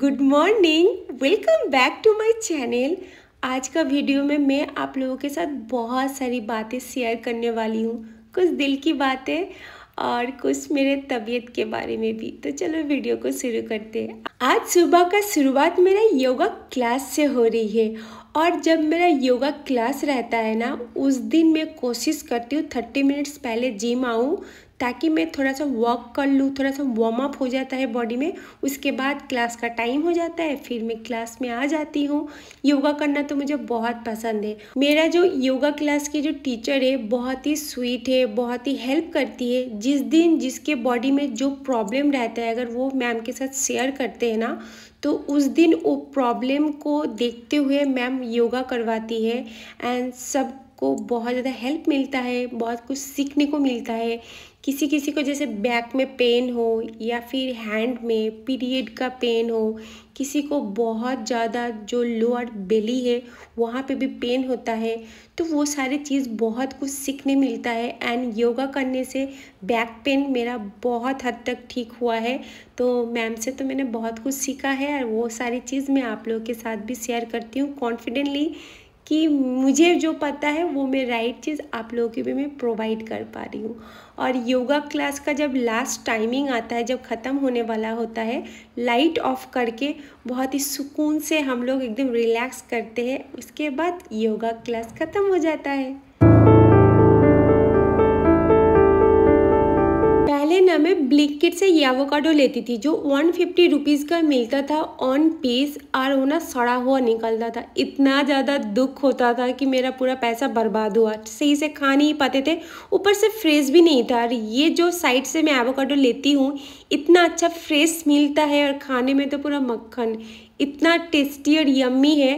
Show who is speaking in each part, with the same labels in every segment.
Speaker 1: good morning welcome back to my channel आज का video में मैं आप लोगों के साथ बहुत सारी बातें शेयर करने वाली हूँ कुछ दिल की बातें और कुछ मेरे तबीयत के बारे में भी तो चलो वीडियो को शुरू करते हैं आज सुबह का शुरुआत मेरा योगा क्लास से हो रही है और जब मेरा योगा क्लास रहता है ना उस दिन मैं कोशिश करती हूँ थर्टी मिनट्स पहले जिम आऊँ ताकि मैं थोड़ा सा वॉक कर लूँ थोड़ा सा वार्म अप हो जाता है बॉडी में उसके बाद क्लास का टाइम हो जाता है फिर मैं क्लास में आ जाती हूँ योगा करना तो मुझे बहुत पसंद है मेरा जो योगा क्लास की जो टीचर है बहुत ही स्वीट है बहुत ही हेल्प करती है जिस दिन जिसके बॉडी में जो प्रॉब्लम रहता है अगर वो मैम के साथ शेयर करते हैं ना तो उस दिन वो प्रॉब्लम को देखते हुए मैम योगा करवाती है एंड सबको बहुत ज़्यादा हेल्प मिलता है बहुत कुछ सीखने को मिलता है किसी किसी को जैसे बैक में पेन हो या फिर हैंड में पीरियड का पेन हो किसी को बहुत ज़्यादा जो लोअर बेली है वहाँ पे भी पेन होता है तो वो सारी चीज़ बहुत कुछ सीखने मिलता है एंड योगा करने से बैक पेन मेरा बहुत हद तक ठीक हुआ है तो मैम से तो मैंने बहुत कुछ सीखा है और वो सारी चीज़ मैं आप लोगों के साथ भी शेयर करती हूँ कॉन्फिडेंटली कि मुझे जो पता है वो मैं राइट चीज़ आप लोगों के भी मैं प्रोवाइड कर पा रही हूँ और योगा क्लास का जब लास्ट टाइमिंग आता है जब ख़त्म होने वाला होता है लाइट ऑफ करके बहुत ही सुकून से हम लोग एकदम रिलैक्स करते हैं उसके बाद योगा क्लास ख़त्म हो जाता है पहले ना मैं किट से ये अवोकाडो लेती थी जो वन फिफ्टी रुपीज़ का मिलता था ऑन पीस और वो ना सड़ा हुआ निकलता था इतना ज़्यादा दुख होता था कि मेरा पूरा पैसा बर्बाद हुआ सही से खा नहीं पाते थे ऊपर से फ्रेश भी नहीं था और ये जो साइड से मैं एवोकाडो लेती हूँ इतना अच्छा फ्रेश मिलता है और खाने में तो पूरा मक्खन इतना टेस्टी और यम्मी है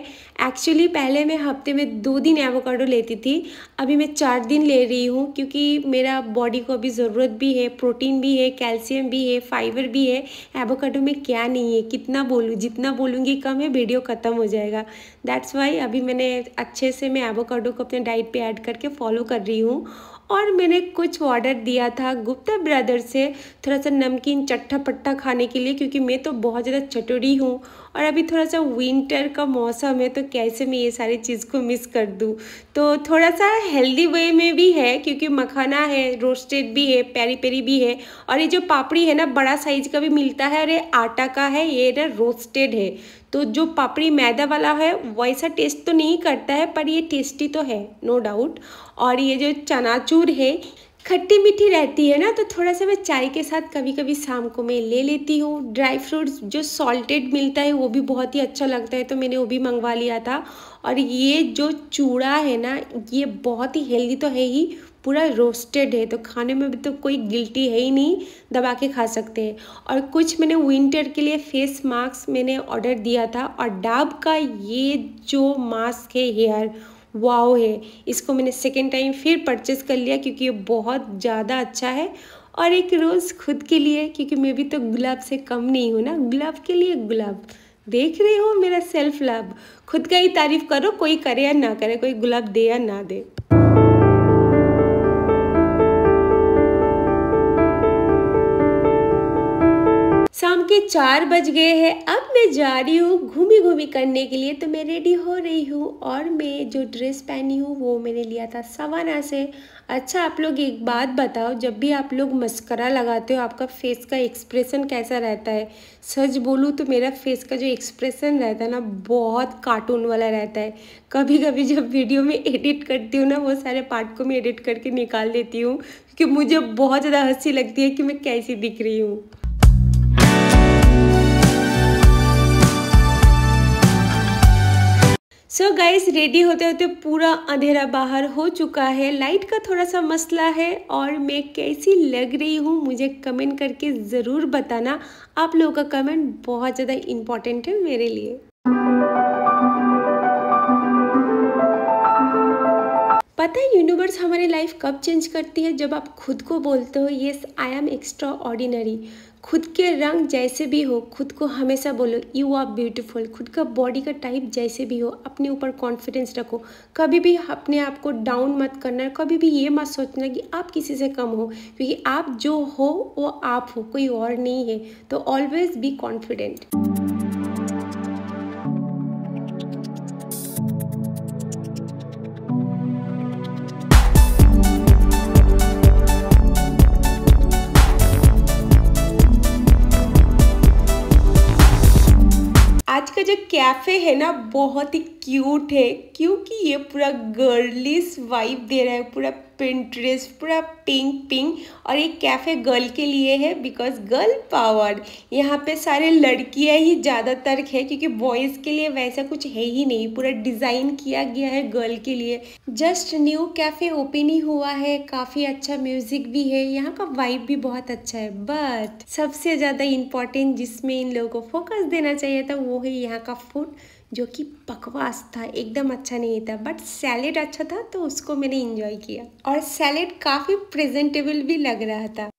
Speaker 1: एक्चुअली पहले मैं हफ्ते में दो दिन एवोकाडो लेती थी अभी मैं चार दिन ले रही हूँ क्योंकि मेरा बॉडी को अभी ज़रूरत भी है प्रोटीन भी है कैल्शियम भी है फाइबर भी है एवोकाडो में क्या नहीं है कितना बोलूँ जितना बोलूँगी कम है वीडियो ख़त्म हो जाएगा दैट्स वाई अभी मैंने अच्छे से मैं एवोकाडो को अपने डाइट पर ऐड करके फॉलो कर रही हूँ और मैंने कुछ ऑर्डर दिया था गुप्ता ब्रदर से थोड़ा सा नमकीन चट्टा पट्टा खाने के लिए क्योंकि मैं तो बहुत ज़्यादा चटोरी हूँ और अभी थोड़ा सा विंटर का मौसम है तो कैसे मैं ये सारी चीज़ को मिस कर दूँ तो थोड़ा सा हेल्दी वे में भी है क्योंकि मखाना है रोस्टेड भी है पेरी पेरी भी है और ये जो पापड़ी है ना बड़ा साइज का भी मिलता है और ये आटा का है ये ना रोस्टेड है तो जो पापड़ी मैदा वाला है वैसा टेस्ट तो नहीं करता है पर ये टेस्टी तो है नो डाउट और ये जो चनाचूर है खट्टी मीठी रहती है ना तो थोड़ा सा मैं चाय के साथ कभी कभी शाम को मैं ले लेती हूँ ड्राई फ्रूट्स जो सॉल्टेड मिलता है वो भी बहुत ही अच्छा लगता है तो मैंने वो भी मंगवा लिया था और ये जो चूड़ा है ना ये बहुत ही हेल्दी तो है ही पूरा रोस्टेड है तो खाने में भी तो कोई गिल्टी है ही नहीं दबा के खा सकते हैं और कुछ मैंने विंटर के लिए फेस मास्क मैंने ऑर्डर दिया था और डाब का ये जो मास्क है हेयर वाओ है इसको मैंने सेकेंड टाइम फिर परचेज़ कर लिया क्योंकि ये बहुत ज़्यादा अच्छा है और एक रोज़ खुद के लिए क्योंकि मैं भी तो गुलाब से कम नहीं हूँ ना गुलाब के लिए गुलाब देख रहे हो मेरा सेल्फ लव खुद का ही तारीफ करो कोई करे या ना करे कोई गुलाब दे या ना दे शाम के चार बज गए हैं अब मैं जा रही हूँ घूमी घूमी करने के लिए तो मैं रेडी हो रही हूँ और मैं जो ड्रेस पहनी हूँ वो मैंने लिया था सवाना से अच्छा आप लोग एक बात बताओ जब भी आप लोग मस्करा लगाते हो आपका फेस का एक्सप्रेशन कैसा रहता है सच बोलूँ तो मेरा फेस का जो एक्सप्रेशन रहता है ना बहुत कार्टून वाला रहता है कभी कभी जब वीडियो में एडिट करती हूँ ना वो सारे पार्ट को मैं एडिट करके निकाल देती हूँ क्योंकि मुझे बहुत ज़्यादा हंसी लगती है कि मैं कैसी दिख रही हूँ सो गाइस रेडी होते होते पूरा अंधेरा बाहर हो चुका है लाइट का थोड़ा सा मसला है और मैं कैसी लग रही हूँ मुझे कमेंट करके ज़रूर बताना आप लोगों का कमेंट बहुत ज़्यादा इम्पॉर्टेंट है मेरे लिए पता है यूनिवर्स हमारी लाइफ कब चेंज करती है जब आप खुद को बोलते हो yes I am extraordinary खुद के रंग जैसे भी हो खुद को हमेशा बोलो यू आर ब्यूटीफुल खुद का बॉडी का टाइप जैसे भी हो अपने ऊपर कॉन्फिडेंस रखो कभी भी अपने आप को डाउन मत करना कभी भी ये मत सोचना कि आप किसी से कम हो क्योंकि आप जो हो वो आप हो कोई और नहीं है तो ऑलवेज बी कॉन्फिडेंट जो कैफ़े है ना बहुत ही क्यूट है क्योंकि ये पूरा गर्लिस वाइब दे रहा है पूरा पिंट्रेस पूरा पिंक पिंक और ये कैफ़े गर्ल के लिए है बिकॉज गर्ल पावर यहाँ पे सारे लड़कियाँ ही ज़्यादातर है क्योंकि बॉयज़ के लिए वैसा कुछ है ही नहीं पूरा डिज़ाइन किया गया है गर्ल के लिए जस्ट न्यू कैफ़े ओपन ही हुआ है काफ़ी अच्छा म्यूज़िक भी है यहाँ का वाइब भी बहुत अच्छा है बट सबसे ज़्यादा इम्पॉर्टेंट जिसमें इन लोगों को फोकस देना चाहिए था वो है यहाँ का फूड जो कि बकवास था एकदम अच्छा नहीं था बट सैलेड अच्छा था तो उसको मैंने इंजॉय किया और सैलेड काफ़ी प्रेजेंटेबल भी लग रहा था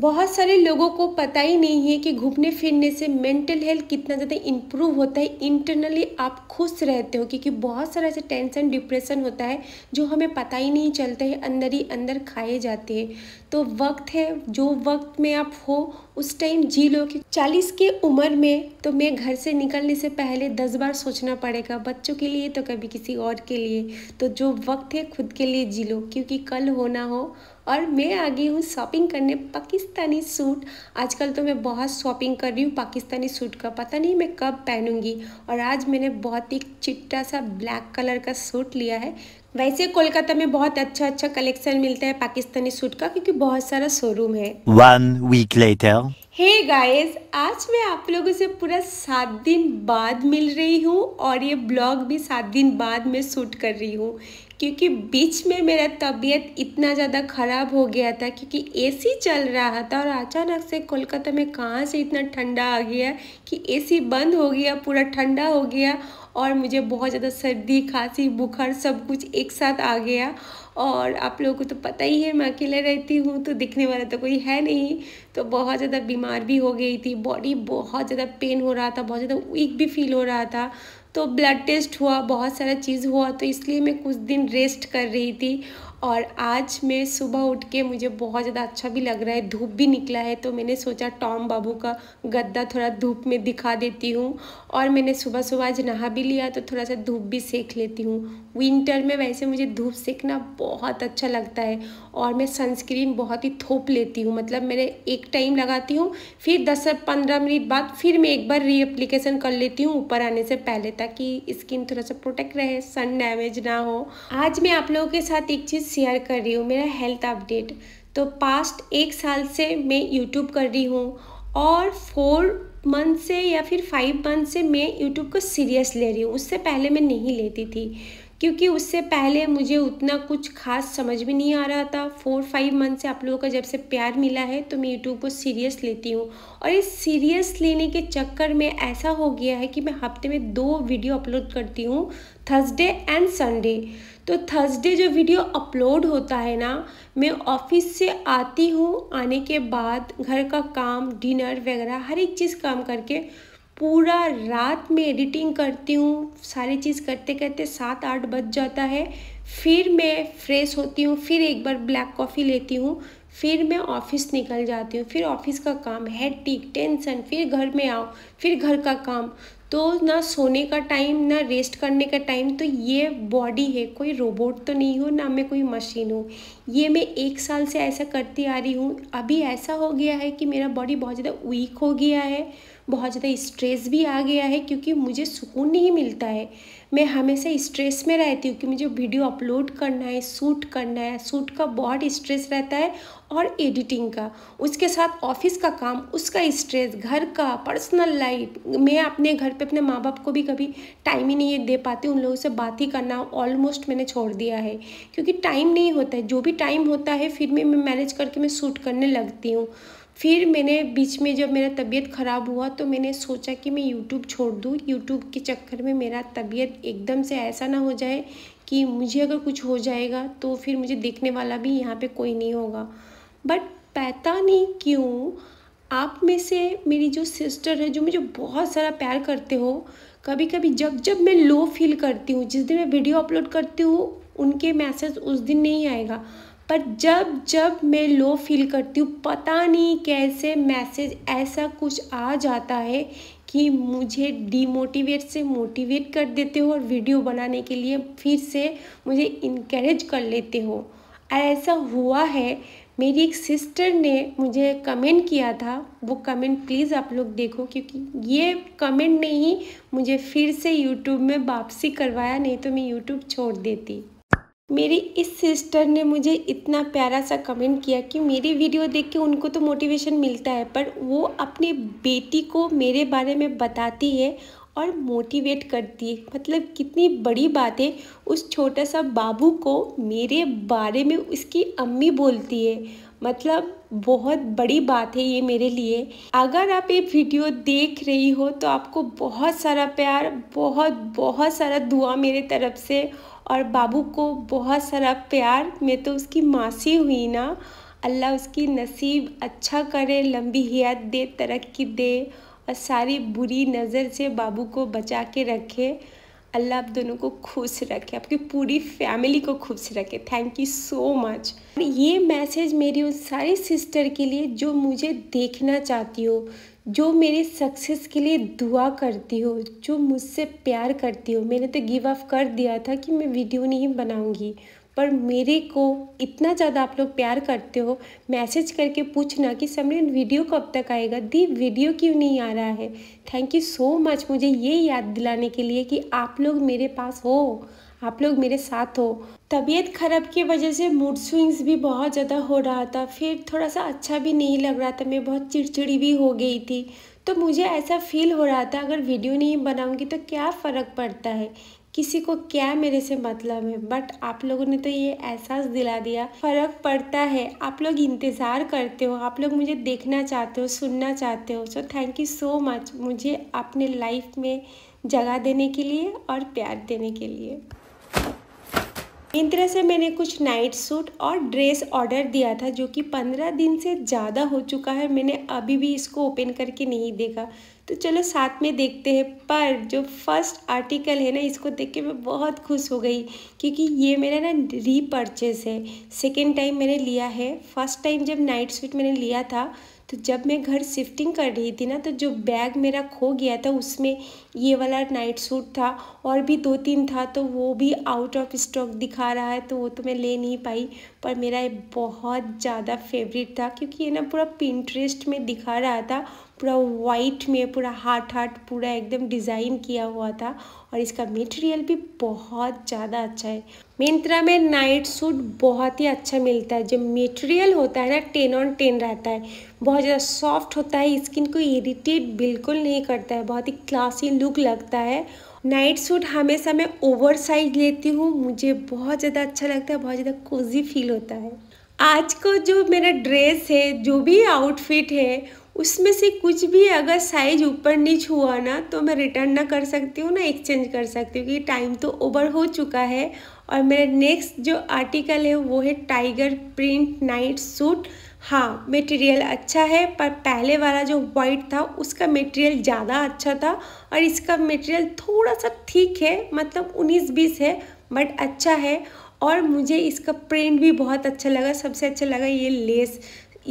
Speaker 1: बहुत सारे लोगों को पता ही नहीं है कि घूमने फिरने से मेंटल हेल्थ कितना ज़्यादा इम्प्रूव होता है इंटरनली आप खुश रहते हो क्योंकि बहुत सारा ऐसे टेंशन डिप्रेशन होता है जो हमें पता ही नहीं चलता है अंदर ही अंदर खाए जाते हैं तो वक्त है जो वक्त में आप हो उस टाइम जी लो कि चालीस के उम्र में तो मैं घर से निकलने से पहले दस बार सोचना पड़ेगा बच्चों के लिए तो कभी किसी और के लिए तो जो वक्त है खुद के लिए जी लो क्योंकि कल होना हो और मैं आ गई हूँ शॉपिंग करने पाकिस्तानी सूट आजकल तो मैं बहुत शॉपिंग कर रही हूँ पाकिस्तानी सूट का पता नहीं मैं कब पहनूंगी और आज मैंने बहुत ही चिट्टा सा ब्लैक कलर का सूट लिया है वैसे कोलकाता में बहुत अच्छा अच्छा कलेक्शन मिलता है पाकिस्तानी सूट का क्योंकि बहुत सारा शोरूम है one week later hey guys आज मैं आप लोगों से पूरा सात दिन बाद मिल रही हूँ और ये ब्लॉग भी सात दिन बाद मैं शूट कर रही हूँ क्योंकि बीच में मेरा तबीयत इतना ज़्यादा ख़राब हो गया था क्योंकि एसी चल रहा था और अचानक से कोलकाता में कहाँ से इतना ठंडा आ गया कि एसी बंद हो गया पूरा ठंडा हो गया और मुझे बहुत ज़्यादा सर्दी खांसी बुखार सब कुछ एक साथ आ गया और आप लोगों को तो पता ही है मैं अकेले रहती हूँ तो दिखने वाला तो कोई है नहीं तो बहुत ज़्यादा बीमार भी हो गई थी बॉडी बहुत ज़्यादा पेन हो रहा था बहुत ज़्यादा वीक भी फील हो रहा था तो ब्लड टेस्ट हुआ बहुत सारा चीज़ हुआ तो इसलिए मैं कुछ दिन रेस्ट कर रही थी और आज मैं सुबह उठ के मुझे बहुत ज़्यादा अच्छा भी लग रहा है धूप भी निकला है तो मैंने सोचा टॉम बाबू का गद्दा थोड़ा धूप में दिखा देती हूँ और मैंने सुबह सुबह आज नहा भी लिया तो थोड़ा सा धूप भी सेक लेती हूँ विंटर में वैसे मुझे धूप सेकना बहुत अच्छा लगता है और मैं सनस्क्रीन बहुत ही थोप लेती हूँ मतलब मैंने एक टाइम लगाती हूँ फिर दस से पंद्रह मिनट बाद फिर मैं एक बार रीअप्लीकेशन कर लेती हूँ ऊपर आने से पहले ताकि स्किन थोड़ा सा प्रोटेक्ट रहे सन डैमेज ना हो आज मैं आप लोगों के साथ एक चीज़ शेयर कर रही हूँ मेरा हेल्थ अपडेट तो पास्ट एक साल से मैं यूट्यूब कर रही हूँ और फोर मंथ से या फिर फाइव मंथ से मैं यूट्यूब को सीरियस ले रही हूँ उससे पहले मैं नहीं लेती थी क्योंकि उससे पहले मुझे उतना कुछ खास समझ भी नहीं आ रहा था फोर फाइव मंथ से आप लोगों का जब से प्यार मिला है तो मैं यूट्यूब को सीरियस लेती हूँ और इस सीरियस लेने के चक्कर में ऐसा हो गया है कि मैं हफ्ते में दो वीडियो अपलोड करती हूँ थर्सडे एंड संडे तो थर्सडे जो वीडियो अपलोड होता है ना मैं ऑफिस से आती हूँ आने के बाद घर का काम डिनर वगैरह हर एक चीज़ काम करके पूरा रात में एडिटिंग करती हूँ सारी चीज़ करते करते सात आठ बज जाता है फिर मैं फ्रेश होती हूँ फिर एक बार ब्लैक कॉफ़ी लेती हूँ फिर मैं ऑफिस निकल जाती हूँ फिर ऑफिस का काम है टिक टेंशन फिर घर में आओ फिर घर का काम तो ना सोने का टाइम ना रेस्ट करने का टाइम तो ये बॉडी है कोई रोबोट तो नहीं हो ना मैं कोई मशीन हूँ ये मैं एक साल से ऐसा करती आ रही हूँ अभी ऐसा हो गया है कि मेरा बॉडी बहुत ज़्यादा वीक हो गया है बहुत ज़्यादा स्ट्रेस भी आ गया है क्योंकि मुझे सुकून नहीं मिलता है मैं हमेशा स्ट्रेस में रहती हूँ कि मुझे वीडियो अपलोड करना है शूट करना है शूट का बहुत स्ट्रेस रहता है और एडिटिंग का उसके साथ ऑफिस का काम उसका स्ट्रेस घर का पर्सनल लाइफ मैं अपने घर पे अपने माँ बाप को भी कभी टाइम ही नहीं दे पाती उन लोगों से बात ही करना ऑलमोस्ट मैंने छोड़ दिया है क्योंकि टाइम नहीं होता है जो भी टाइम होता है फिर भी मैं मैनेज करके मैं शूट करने लगती हूँ फिर मैंने बीच में जब मेरा तबीयत ख़राब हुआ तो मैंने सोचा कि मैं यूट्यूब छोड़ दूँ यूट्यूब के चक्कर में मेरा तबीयत एकदम से ऐसा ना हो जाए कि मुझे अगर कुछ हो जाएगा तो फिर मुझे देखने वाला भी यहाँ पे कोई नहीं होगा बट पता नहीं क्यों आप में से मेरी जो सिस्टर है जो मुझे बहुत सारा प्यार करते हो कभी कभी जब जब मैं लो फील करती हूँ जिस दिन मैं वीडियो अपलोड करती हूँ उनके मैसेज उस दिन नहीं आएगा पर जब जब मैं लो फील करती हूँ पता नहीं कैसे मैसेज ऐसा कुछ आ जाता है कि मुझे डीमोटिवेट से मोटिवेट कर देते हो और वीडियो बनाने के लिए फिर से मुझे इनक्रेज कर लेते हो ऐसा हुआ है मेरी एक सिस्टर ने मुझे कमेंट किया था वो कमेंट प्लीज़ आप लोग देखो क्योंकि ये कमेंट ने ही मुझे फिर से यूट्यूब में वापसी करवाया नहीं तो मैं यूट्यूब छोड़ देती मेरी इस सिस्टर ने मुझे इतना प्यारा सा कमेंट किया कि मेरी वीडियो देख के उनको तो मोटिवेशन मिलता है पर वो अपनी बेटी को मेरे बारे में बताती है और मोटिवेट करती है मतलब कितनी बड़ी बात है उस छोटा सा बाबू को मेरे बारे में उसकी अम्मी बोलती है मतलब बहुत बड़ी बात है ये मेरे लिए अगर आप ये वीडियो देख रही हो तो आपको बहुत सारा प्यार बहुत बहुत सारा दुआ मेरे तरफ से और बाबू को बहुत सारा प्यार मैं तो उसकी मासी हुई ना अल्लाह उसकी नसीब अच्छा करे लंबी हयात दे तरक्की दे और सारी बुरी नज़र से बाबू को बचा के रखे अल्लाह आप दोनों को खुश रखे आपकी पूरी फैमिली को खुश रखे थैंक यू सो मच ये मैसेज मेरी उस सारी सिस्टर के लिए जो मुझे देखना चाहती हो जो मेरे सक्सेस के लिए दुआ करती हो जो मुझसे प्यार करती हो मैंने तो गिव अप कर दिया था कि मैं वीडियो नहीं बनाऊंगी पर मेरे को इतना ज़्यादा आप लोग प्यार करते हो मैसेज करके पूछना कि समरीन वीडियो कब तक आएगा दी वीडियो क्यों नहीं आ रहा है थैंक यू सो मच मुझे ये याद दिलाने के लिए कि आप लोग मेरे पास हो आप लोग मेरे साथ हो तबीयत ख़राब की वजह से मूड स्विंग्स भी बहुत ज़्यादा हो रहा था फिर थोड़ा सा अच्छा भी नहीं लग रहा था मैं बहुत चिड़चिड़ी भी हो गई थी तो मुझे ऐसा फील हो रहा था अगर वीडियो नहीं बनाऊंगी तो क्या फ़र्क पड़ता है किसी को क्या मेरे से मतलब है बट आप लोगों ने तो ये एहसास दिला दिया फ़र्क पड़ता है आप लोग इंतज़ार करते हो आप लोग मुझे देखना चाहते हो सुनना चाहते हो so thank you so much मुझे अपने लाइफ में जगह देने के लिए और प्यार देने के लिए इन तरह से मैंने कुछ नाइट सूट और ड्रेस ऑर्डर दिया था जो कि पंद्रह दिन से ज़्यादा हो चुका है मैंने अभी भी इसको ओपन करके नहीं देखा तो चलो साथ में देखते हैं पर जो फर्स्ट आर्टिकल है ना इसको देख के मैं बहुत खुश हो गई क्योंकि ये मेरा ना रीपर्चेस है सेकेंड टाइम मैंने लिया है फर्स्ट टाइम जब नाइट सूट मैंने लिया था तो जब मैं घर शिफ्टिंग कर रही थी ना तो जो बैग मेरा खो गया था उसमें ये वाला नाइट सूट था और भी दो तीन था तो वो भी आउट ऑफ स्टॉक दिखा रहा है तो वो तो मैं ले नहीं पाई पर मेरा ये बहुत ज़्यादा फेवरेट था क्योंकि ये ना पूरा पिंटरेस्ट में दिखा रहा था पूरा वाइट में पूरा हार्ट हार्ट पूरा एकदम डिज़ाइन किया हुआ था और इसका मटेरियल भी बहुत ज़्यादा अच्छा है मिंत्रा में नाइट सूट बहुत ही अच्छा मिलता है जो मटेरियल होता है ना टेन ऑन टेन रहता है बहुत ज़्यादा सॉफ्ट होता है स्किन को इरिटेट बिल्कुल नहीं करता है बहुत ही क्लासी लुक लगता है नाइट सूट हमेशा मैं ओवर साइज लेती हूँ मुझे बहुत ज़्यादा अच्छा लगता है बहुत ज़्यादा कोजी फील होता है आज का जो मेरा ड्रेस है जो भी आउटफिट है उसमें से कुछ भी अगर साइज ऊपर नीच हुआ ना तो मैं रिटर्न ना कर सकती हूँ ना एक्सचेंज कर सकती हूँ क्योंकि टाइम तो ओवर हो चुका है और मेरा नेक्स्ट जो आर्टिकल है वो है टाइगर प्रिंट नाइट सूट हाँ मटेरियल अच्छा है पर पहले वाला जो वाइट था उसका मटेरियल ज़्यादा अच्छा था और इसका मटेरियल थोड़ा सा ठीक है मतलब उन्नीस बीस है बट अच्छा है और मुझे इसका प्रिंट भी बहुत अच्छा लगा सबसे अच्छा लगा ये लेस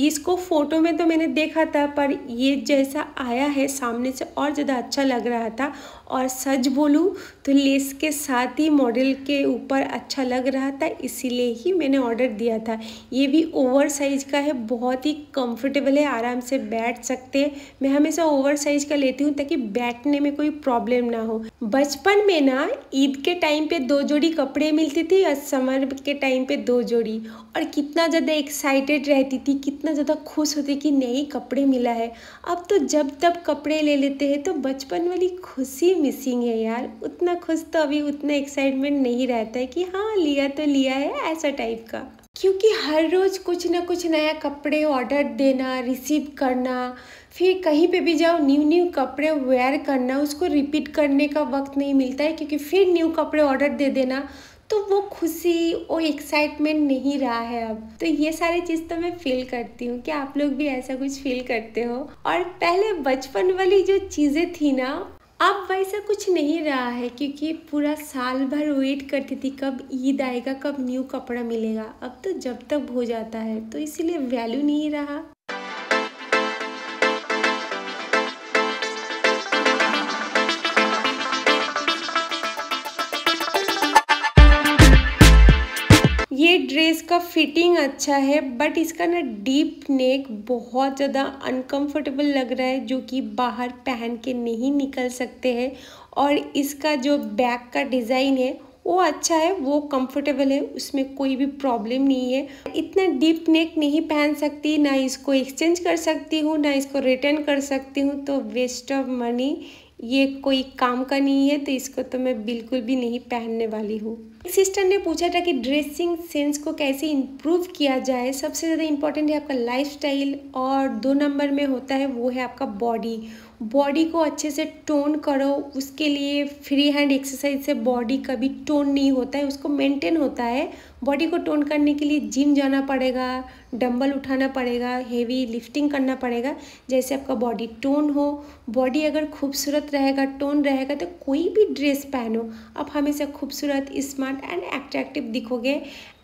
Speaker 1: इसको फ़ोटो में तो मैंने देखा था पर ये जैसा आया है सामने से और ज़्यादा अच्छा लग रहा था और सच बोलूँ तो लेस के साथ ही मॉडल के ऊपर अच्छा लग रहा था इसीलिए ही मैंने ऑर्डर दिया था ये भी ओवर साइज़ का है बहुत ही कंफर्टेबल है आराम से बैठ सकते हैं मैं हमेशा ओवर साइज़ का लेती हूँ ताकि बैठने में कोई प्रॉब्लम ना हो बचपन में ना ईद के टाइम पे दो जोड़ी कपड़े मिलती थी और समर के टाइम पे दो जोड़ी और कितना ज़्यादा एक्साइटेड रहती थी कितना ज़्यादा खुश होती कि नए कपड़े मिला है अब तो जब तब कपड़े ले लेते हैं तो बचपन वाली खुशी मिसिंग है यार उतना खुश तो अभी उतना एक्साइटमेंट नहीं रहता है कि हाँ लिया तो लिया है ऐसा टाइप का क्योंकि हर रोज़ कुछ ना कुछ नया कपड़े ऑर्डर देना रिसीव करना फिर कहीं पे भी जाओ न्यू न्यू कपड़े वेयर करना उसको रिपीट करने का वक्त नहीं मिलता है क्योंकि फिर न्यू कपड़े ऑर्डर दे देना तो वो खुशी वो एक्साइटमेंट नहीं रहा है अब तो ये सारी चीज़ तो मैं फील करती हूँ कि आप लोग भी ऐसा कुछ फील करते हो और पहले बचपन वाली जो चीज़ें थी ना अब वैसा कुछ नहीं रहा है क्योंकि पूरा साल भर वेट करती थी कब ईद आएगा कब न्यू कपड़ा मिलेगा अब तो जब तक हो जाता है तो इसीलिए वैल्यू नहीं रहा इसका फिटिंग अच्छा है बट इसका ना डीप नेक बहुत ज़्यादा अनकंफर्टेबल लग रहा है जो कि बाहर पहन के नहीं निकल सकते हैं और इसका जो बैक का डिज़ाइन है वो अच्छा है वो कंफर्टेबल है उसमें कोई भी प्रॉब्लम नहीं है इतना डीप नेक नहीं पहन सकती ना इसको एक्सचेंज कर सकती हूँ ना इसको रिटर्न कर सकती हूँ तो वेस्ट ऑफ मनी ये कोई काम का नहीं है तो इसको तो मैं बिल्कुल भी नहीं पहनने वाली हूँ सिस्टर ने पूछा था कि ड्रेसिंग सेंस को कैसे इम्प्रूव किया जाए सबसे ज़्यादा इम्पॉर्टेंट है आपका लाइफस्टाइल और दो नंबर में होता है वो है आपका बॉडी बॉडी को अच्छे से टोन करो उसके लिए फ्री हैंड एक्सरसाइज से बॉडी कभी टोन नहीं होता है उसको मेंटेन होता है बॉडी को टोन करने के लिए जिम जाना पड़ेगा डंबल उठाना पड़ेगा हेवी लिफ्टिंग करना पड़ेगा जैसे आपका बॉडी टोन हो बॉडी अगर खूबसूरत रहेगा टोन रहेगा तो कोई भी ड्रेस पहनो आप हमेशा खूबसूरत स्मार्ट स्मार्ट एंड एट्रैक्टिव दिखोगे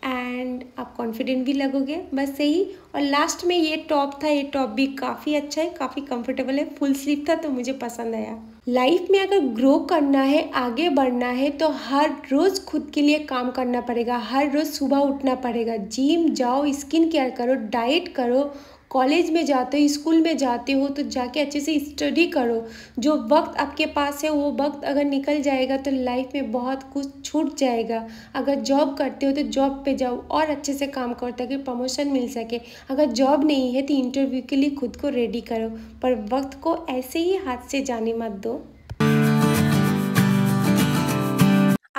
Speaker 1: एंड आप कॉन्फिडेंट भी लगोगे बस सही और लास्ट में ये टॉप था ये टॉप भी काफ़ी अच्छा है काफ़ी कंफर्टेबल है फुल स्लीव था तो मुझे पसंद आया लाइफ में अगर ग्रो करना है आगे बढ़ना है तो हर रोज़ खुद के लिए काम करना पड़ेगा हर रोज़ सुबह उठना पड़ेगा जिम जाओ स्किन केयर करो डाइट करो कॉलेज में जाते हो स्कूल में जाते हो तो जाके अच्छे से स्टडी करो जो वक्त आपके पास है वो वक्त अगर निकल जाएगा तो लाइफ में बहुत कुछ छूट जाएगा अगर जॉब करते हो तो जॉब पे जाओ और अच्छे से काम करो ताकि प्रमोशन मिल सके अगर जॉब नहीं है तो इंटरव्यू के लिए खुद को रेडी करो पर वक्त को ऐसे ही हाथ से जाने मत दो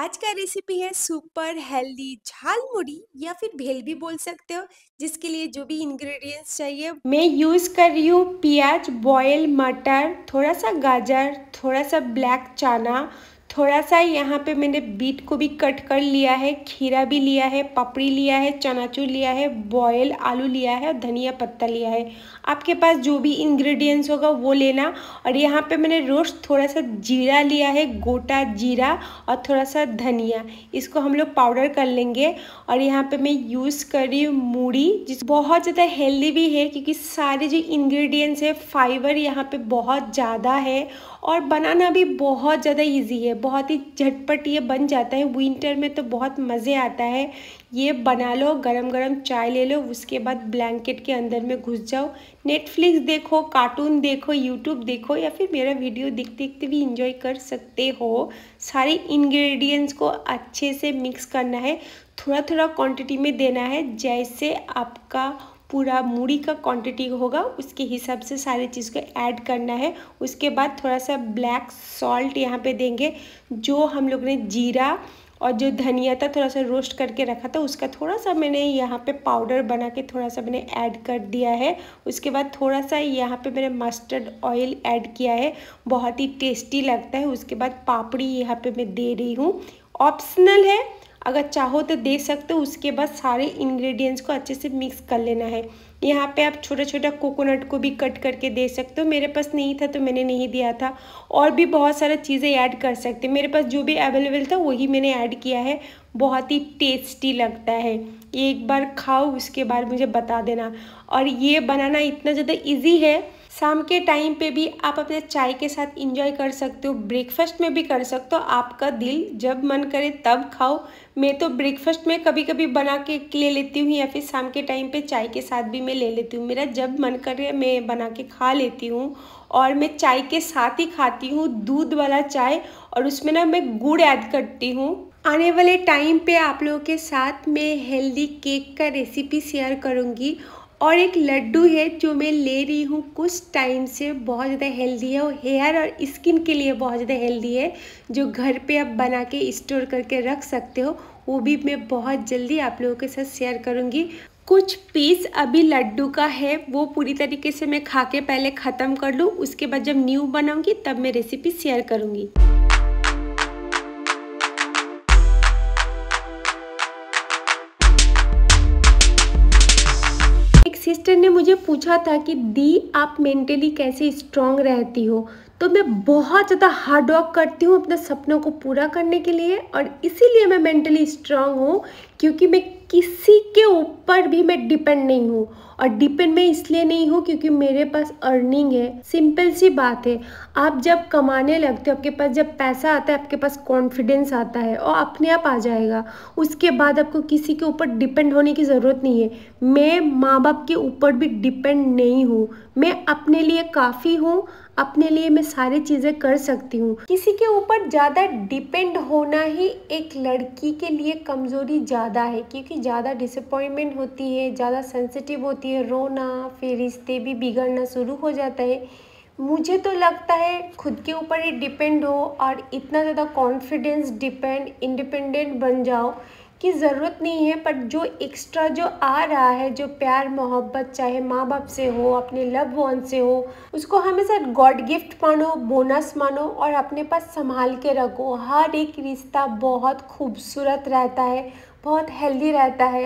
Speaker 1: आज का रेसिपी है सुपर हेल्दी झाल मुड़ी या फिर भेल भी बोल सकते हो जिसके लिए जो भी इंग्रेडिएंट्स चाहिए मैं यूज़ कर रही हूँ प्याज बॉयल मटर थोड़ा सा गाजर थोड़ा सा ब्लैक चना थोड़ा सा यहाँ पे मैंने बीट को भी कट कर लिया है खीरा भी लिया है पपड़ी लिया है चनाचूर लिया है बॉयल आलू लिया है और धनिया पत्ता लिया है आपके पास जो भी इंग्रेडिएंट्स होगा वो लेना और यहाँ पे मैंने रोस्ट थोड़ा सा जीरा लिया है गोटा जीरा और थोड़ा सा धनिया इसको हम लोग पाउडर कर लेंगे और यहाँ पर मैं यूज़ कर रही हूँ मूढ़ी जिस बहुत ज़्यादा हेल्दी भी है क्योंकि सारे जो इन्ग्रीडियंट्स है फाइबर यहाँ पर बहुत ज़्यादा है और बनाना भी बहुत ज़्यादा इजी है बहुत ही झटपट ये बन जाता है विंटर में तो बहुत मज़े आता है ये बना लो गरम गरम चाय ले लो उसके बाद ब्लैंकेट के अंदर में घुस जाओ नेटफ्लिक्स देखो कार्टून देखो यूट्यूब देखो या फिर मेरा वीडियो देखते देखते भी इंजॉय कर सकते हो सारे इन्ग्रीडियंट्स को अच्छे से मिक्स करना है थोड़ा थोड़ा क्वांटिटी में देना है जैसे आपका पूरा मूढ़ी का क्वांटिटी होगा उसके हिसाब से सारी चीज़ को ऐड करना है उसके बाद थोड़ा सा ब्लैक सॉल्ट यहाँ पे देंगे जो हम लोग ने जीरा और जो धनिया था थोड़ा सा रोस्ट करके रखा था उसका थोड़ा सा मैंने यहाँ पे पाउडर बना के थोड़ा सा मैंने ऐड कर दिया है उसके बाद थोड़ा सा यहाँ पे मैंने मस्टर्ड ऑयल ऐड किया है बहुत ही टेस्टी लगता है उसके बाद पापड़ी यहाँ पे मैं दे रही हूँ ऑप्शनल है अगर चाहो तो दे सकते हो उसके बाद सारे इंग्रेडिएंट्स को अच्छे से मिक्स कर लेना है यहाँ पे आप छोटा छोटा कोकोनट को भी कट करके दे सकते हो मेरे पास नहीं था तो मैंने नहीं दिया था और भी बहुत सारा चीज़ें ऐड कर सकते मेरे पास जो भी अवेलेबल था वही मैंने ऐड किया है बहुत ही टेस्टी लगता है ये एक बार खाओ उसके बाद मुझे बता देना और ये बनाना इतना ज़्यादा इजी है शाम के टाइम पे भी आप अपने चाय के साथ इंजॉय कर सकते हो ब्रेकफास्ट में भी कर सकते हो आपका दिल जब मन करे तब खाओ मैं तो ब्रेकफास्ट में कभी कभी बना के ले लेती हूँ या फिर शाम के टाइम पे चाय के साथ भी मैं ले लेती हूँ मेरा जब मन करे मैं बना के खा लेती हूँ और मैं चाय के साथ ही खाती हूँ दूध वाला चाय और उसमें ना मैं गुड़ ऐड करती हूँ आने वाले टाइम पे आप लोगों के साथ मैं हेल्दी केक का रेसिपी शेयर करूँगी और एक लड्डू है जो मैं ले रही हूँ कुछ टाइम से बहुत ज़्यादा हेल्दी है वो हेयर और स्किन के लिए बहुत ज़्यादा हेल्दी है जो घर पे आप बना के स्टोर करके रख सकते हो वो भी मैं बहुत जल्दी आप लोगों के साथ शेयर करूँगी कुछ पीस अभी लड्डू का है वो पूरी तरीके से मैं खा के पहले ख़त्म कर लूँ उसके बाद जब न्यू बनाऊँगी तब मैं रेसिपी शेयर करूँगी सिस्टर ने मुझे पूछा था कि दी आप मेंटली कैसे स्ट्रांग रहती हो तो मैं बहुत ज़्यादा हार्ड वर्क करती हूँ अपने सपनों को पूरा करने के लिए और इसीलिए मैं मेंटली स्ट्रांग हूँ क्योंकि मैं किसी के ऊपर भी मैं डिपेंड नहीं हूँ और डिपेंड मैं इसलिए नहीं हूँ क्योंकि मेरे पास अर्निंग है सिंपल सी बात है आप जब कमाने लगते हो आपके पास जब पैसा आता है आपके पास कॉन्फिडेंस आता है और अपने आप आ जाएगा उसके बाद आपको किसी के ऊपर डिपेंड होने की ज़रूरत नहीं है मैं माँ बाप के ऊपर भी डिपेंड नहीं हूँ मैं अपने लिए काफ़ी हूँ अपने लिए मैं सारी चीज़ें कर सकती हूँ किसी के ऊपर ज़्यादा डिपेंड होना ही एक लड़की के लिए कमज़ोरी ज़्यादा ज़्यादा है क्योंकि ज़्यादा डिसअपॉइंटमेंट होती है ज़्यादा सेंसिटिव होती है रोना फिर रिश्ते भी बिगड़ना शुरू हो जाता है मुझे तो लगता है खुद के ऊपर ही डिपेंड हो और इतना ज़्यादा कॉन्फिडेंस डिपेंड इंडिपेंडेंट बन जाओ की ज़रूरत नहीं है पर जो एक्स्ट्रा जो आ रहा है जो प्यार मोहब्बत चाहे माँ बाप से हो अपने लव वन से हो उसको हमेशा गॉड गिफ्ट मानो बोनस मानो और अपने पास संभाल के रखो हर एक रिश्ता बहुत खूबसूरत रहता है बहुत हेल्दी रहता है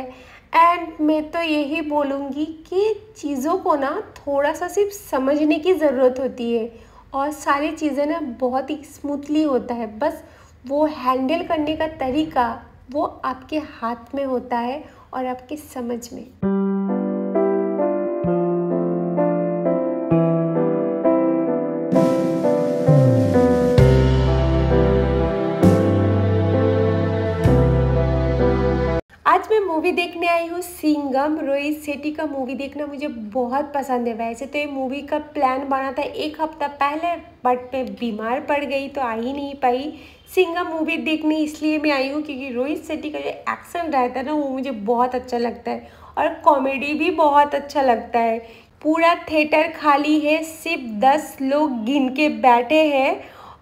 Speaker 1: एंड मैं तो यही बोलूँगी कि चीज़ों को ना थोड़ा सा सिर्फ समझने की ज़रूरत होती है और सारी चीज़ें ना बहुत ही स्मूथली होता है बस वो हैंडल करने का तरीका वो आपके हाथ में होता है और आपकी समझ में मूवी देखने आई हूँ सिंगम रोहित सेट्टी का मूवी देखना मुझे बहुत पसंद है वैसे तो ये मूवी का प्लान बना था एक हफ्ता पहले बट मैं बीमार पड़ गई तो आ ही नहीं पाई सिंगम मूवी देखने इसलिए मैं आई हूँ क्योंकि रोहित सेट्टी का जो एक्शन रहता है ना वो मुझे बहुत अच्छा लगता है और कॉमेडी भी बहुत अच्छा लगता है पूरा थिएटर खाली है सिर्फ दस लोग गिन के बैठे हैं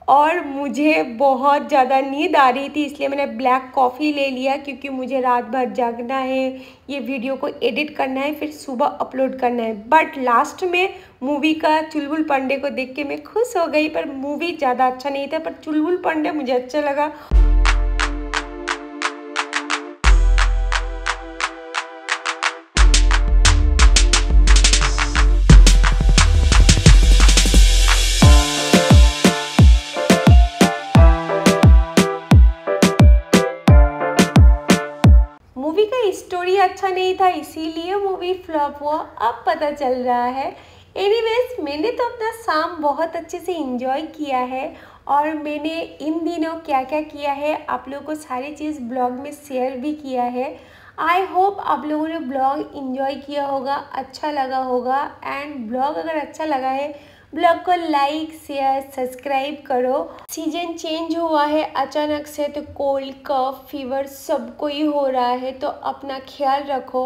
Speaker 1: और मुझे बहुत ज़्यादा नींद आ रही थी इसलिए मैंने ब्लैक कॉफ़ी ले लिया क्योंकि मुझे रात भर जागना है ये वीडियो को एडिट करना है फिर सुबह अपलोड करना है बट लास्ट में मूवी का चुलबुल पंडे को देख के मैं खुश हो गई पर मूवी ज़्यादा अच्छा नहीं था पर चुलबुल पंडे मुझे अच्छा लगा मूवी का स्टोरी अच्छा नहीं था इसीलिए मूवी फ्लॉप हुआ अब पता चल रहा है एनीवेज मैंने तो अपना शाम बहुत अच्छे से इंजॉय किया है और मैंने इन दिनों क्या क्या किया है आप लोगों को सारी चीज़ ब्लॉग में शेयर भी किया है आई होप आप लोगों ने ब्लॉग इन्जॉय किया होगा अच्छा लगा होगा एंड ब्लॉग अगर अच्छा लगा है ब्लॉग को लाइक शेयर सब्सक्राइब करो सीजन चेंज हुआ है अचानक से तो कोल्ड कफ फीवर सबको ही हो रहा है तो अपना ख्याल रखो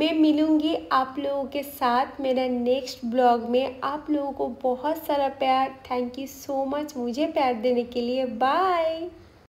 Speaker 1: मैं मिलूँगी आप लोगों के साथ मेरा नेक्स्ट ब्लॉग में आप लोगों को बहुत सारा प्यार थैंक यू सो मच मुझे प्यार देने के लिए बाय